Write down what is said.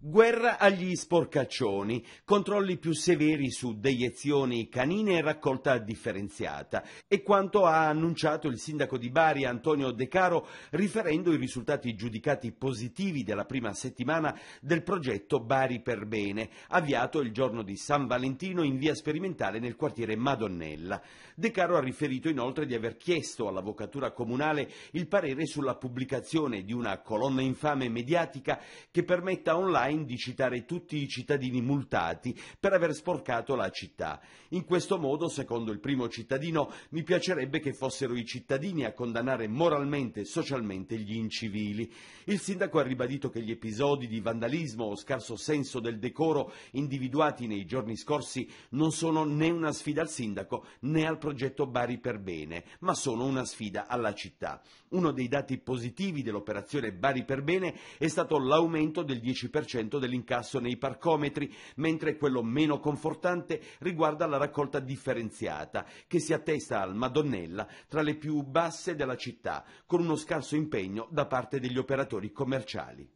Guerra agli sporcaccioni, controlli più severi su deiezioni canine e raccolta differenziata. E quanto ha annunciato il sindaco di Bari Antonio De Caro riferendo i risultati giudicati positivi della prima settimana del progetto Bari per Bene, avviato il giorno di San Valentino in via sperimentale nel quartiere Madonnella. De Caro ha riferito inoltre di aver chiesto all'avvocatura comunale il parere sulla pubblicazione di una colonna infame mediatica che permetta online Time di citare tutti i cittadini multati per aver sporcato la città. In questo modo, secondo il primo cittadino, mi piacerebbe che fossero i cittadini a condannare moralmente e socialmente gli incivili. Il sindaco ha ribadito che gli episodi di vandalismo o scarso senso del decoro individuati nei giorni scorsi non sono né una sfida al sindaco né al progetto Bari per bene, ma sono una sfida alla città. Uno dei dati positivi dell'operazione Bari per bene è stato l'aumento del 10% 10% dell'incasso nei parcometri, mentre quello meno confortante riguarda la raccolta differenziata, che si attesta al Madonnella tra le più basse della città, con uno scarso impegno da parte degli operatori commerciali.